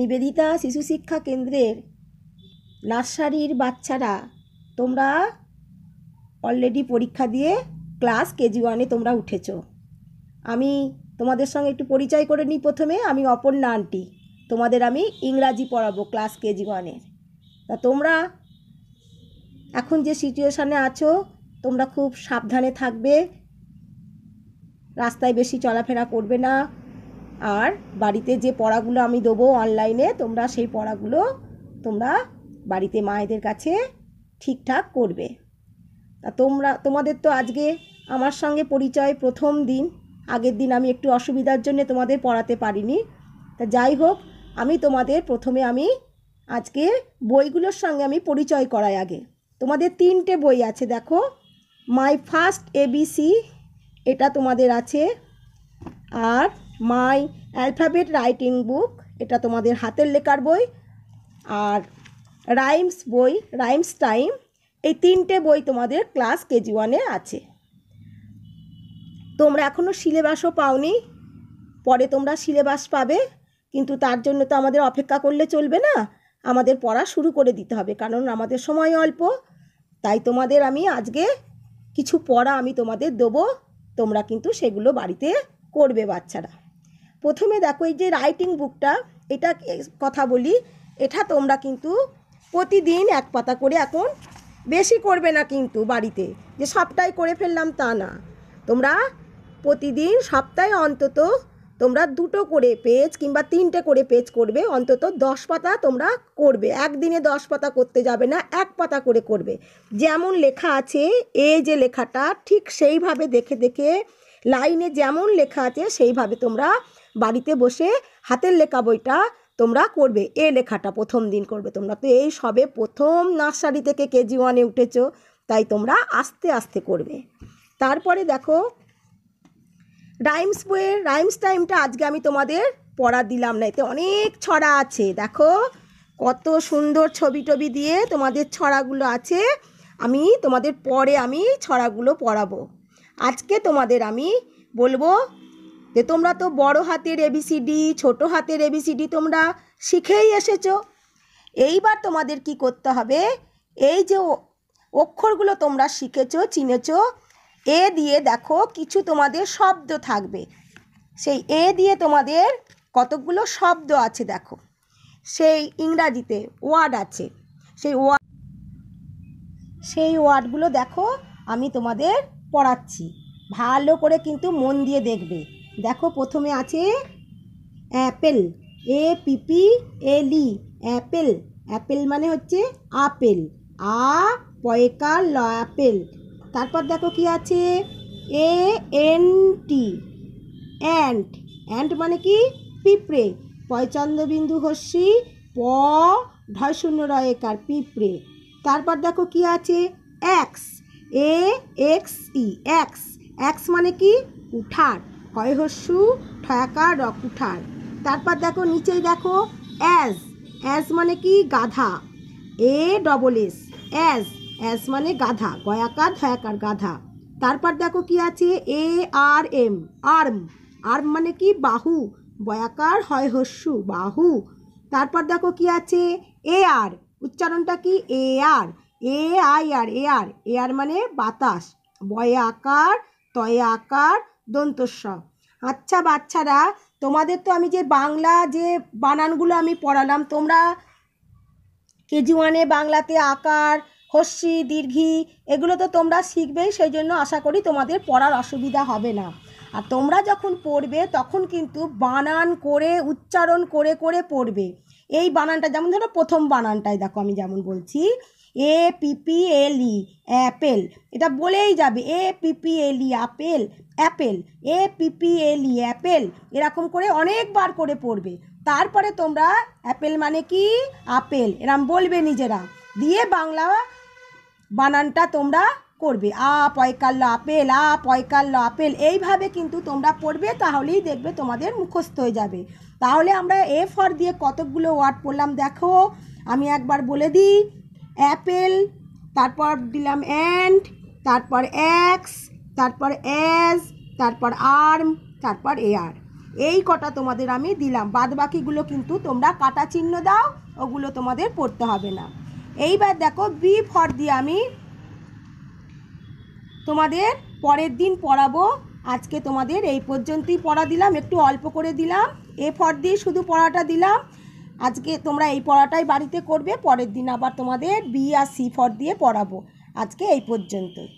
নিবেদিতা শিশু শিক্ষা কেন্দ্রের নার্সারির বাচ্চারা তোমরা অলরেডি পরীক্ষা দিয়ে ক্লাস কেজি ওয়ানে তোমরা উঠেছ আমি তোমাদের সঙ্গে একটু পরিচয় করে নিই প্রথমে আমি অপর্ণা আন্টি তোমাদের আমি ইংরাজি পড়াবো ক্লাস কেজি ওয়ানের তা তোমরা এখন যে সিচুয়েশানে আছো তোমরা খুব সাবধানে থাকবে রাস্তায় বেশি চলাফেরা করবে না আর বাড়িতে যে পড়াগুলো আমি দেবো অনলাইনে তোমরা সেই পড়াগুলো তোমরা বাড়িতে মায়েদের কাছে ঠিকঠাক করবে তা তোমরা তোমাদের তো আজকে আমার সঙ্গে পরিচয় প্রথম দিন আগের দিন আমি একটু অসুবিধার জন্য তোমাদের পড়াতে পারিনি তা যাই হোক আমি তোমাদের প্রথমে আমি আজকে বইগুলোর সঙ্গে আমি পরিচয় করাই আগে তোমাদের তিনটে বই আছে দেখো মাই ফার্স্ট এবিসি এটা তোমাদের আছে আর মাই অ্যালফাবেট রাইটিং বুক এটা তোমাদের হাতের লেখার বই আর রাইমস বই রাইমস টাইম এই তিনটে বই তোমাদের ক্লাস কেজি ওয়ানে আছে তোমরা এখনও সিলেবাসও পাওনি পরে তোমরা সিলেবাস পাবে কিন্তু তার জন্য তো আমাদের অপেক্ষা করলে চলবে না আমাদের পড়া শুরু করে দিতে হবে কারণ আমাদের সময় অল্প তাই তোমাদের আমি আজকে কিছু পড়া আমি তোমাদের দেবো তোমরা কিন্তু সেগুলো বাড়িতে করবে বাচ্চারা প্রথমে দেখো এই যে রাইটিং বুকটা এটা কথা বলি এটা তোমরা কিন্তু প্রতিদিন এক পাতা করে এখন বেশি করবে না কিন্তু বাড়িতে যে সবটাই করে ফেললাম তা না তোমরা প্রতিদিন সপ্তাহে অন্তত তোমরা দুটো করে পেজ কিংবা তিনটে করে পেজ করবে অন্তত দশ পাতা তোমরা করবে একদিনে দশ পাতা করতে যাবে না এক পাতা করে করবে যেমন লেখা আছে এ যে লেখাটা ঠিক সেইভাবে দেখে দেখে লাইনে যেমন লেখা আছে সেইভাবে তোমরা বাড়িতে বসে হাতের লেখা বইটা তোমরা করবে এ লেখাটা প্রথম দিন করবে তোমরা তো এই সবে প্রথম নার্সারি থেকে কেজি ওয়ানে উঠেছো তাই তোমরা আস্তে আস্তে করবে তারপরে দেখো রাইমস বইয়ের রাইমস টাইমটা আজকে আমি তোমাদের পড়া দিলাম না এতে অনেক ছড়া আছে দেখো কত সুন্দর ছবি টবি দিয়ে তোমাদের ছড়াগুলো আছে আমি তোমাদের পরে আমি ছড়াগুলো পড়াবো আজকে তোমাদের আমি বলবো যে তোমরা তো বড় হাতের এবিসিডি ছোট হাতের এবিসিডি তোমরা শিখেই এসেছো এইবার তোমাদের কি করতে হবে এই যে অক্ষরগুলো তোমরা শিখেছো চিনেছো এ দিয়ে দেখো কিছু তোমাদের শব্দ থাকবে সেই এ দিয়ে তোমাদের কতকগুলো শব্দ আছে দেখো সেই ইংরাজিতে ওয়ার্ড আছে সেই ওয়ার্ড সেই ওয়ার্ডগুলো দেখো আমি তোমাদের পড়াচ্ছি ভালো করে কিন্তু মন দিয়ে দেখবে দেখো প্রথমে আছে অ্যাপেল এ পিপি এলি অ্যাপেল অ্যাপেল মানে হচ্ছে আপেল আ পয়কা ল অ্যাপেল তারপর দেখো কি আছে A N T ant ant মানে কি পিঁপড়ে পয়চন্দ্রবিন্দু হস্যি প ঢয় শূন্য রয়েকার পিঁপড়ে তারপর দেখো কি আছে X A X E X X মানে কি উঠাট হয়হস্যু ঠয়াকার রকুঠার তারপর দেখো নিচেই দেখো অ্যাজ অ্যাজ মানে কি গাধা A double S ass ass মানে গাধা গয়াকার ধয়াকার গাধা তারপর দেখো কি আছে A R M arm arm মানে কি বাহু বয়াকার হয় হস্যু বাহু তারপর দেখো কি আছে এ আর উচ্চারণটা কি এ আর এ আই আর এ আর এ আর মানে বাতাস বয়াকার তয়াকার দন্তস্ব আচ্ছা বাচ্চারা তোমাদের তো আমি যে বাংলা যে বানানগুলো আমি পড়ালাম তোমরা কেজি ওয়ানে বাংলাতে আকার হস্যি দীর্ঘি এগুলো তো তোমরা শিখবেই সেই জন্য আশা করি তোমাদের পড়ার অসুবিধা হবে না আর তোমরা যখন পড়বে তখন কিন্তু বানান করে উচ্চারণ করে করে পড়বে এই বানানটা যেমন ধরো প্রথম বানানটাই দেখো আমি যেমন বলছি এ পিপিএলই অ্যাপেল এটা বলেই যাবে এ পিপিএলই আপেল অ্যাপেল এ পিপিএলই অ্যাপেল এরকম করে অনেকবার করে পড়বে তারপরে তোমরা অ্যাপেল মানে কি আপেল এরম বলবে নিজেরা দিয়ে বাংলা বানানটা তোমরা করবে আ পয়কাল্য আপেল আ পয়কাল্য আপেল এইভাবে কিন্তু তোমরা পড়বে তাহলেই দেখবে তোমাদের মুখস্থ হয়ে যাবে তাহলে আমরা এ ফর দিয়ে কতকগুলো ওয়ার্ড পড়লাম দেখো আমি একবার বলে দিই অ্যাপেল তারপর দিলাম অ্যান্ড তারপর অ্যাক্স তারপর অ্যাজ তারপর আর্ম তারপর এয়ার এই কটা তোমাদের আমি দিলাম বাদ বাকিগুলো কিন্তু তোমরা কাটা চিহ্ন দাও ওগুলো তোমাদের পড়তে হবে না এইবার দেখো বি ফর দিয়ে আমি তোমাদের পরের দিন পড়াবো আজকে তোমাদের এই পর্যন্তই পড়া দিলাম একটু অল্প করে দিলাম এ ফর দিয়ে শুধু পড়াটা দিলাম আজকে তোমরা এই পড়াটাই বাড়িতে করবে পরের দিন আবার তোমাদের বি আর সি ফর দিয়ে পড়াবো আজকে এই পর্যন্তই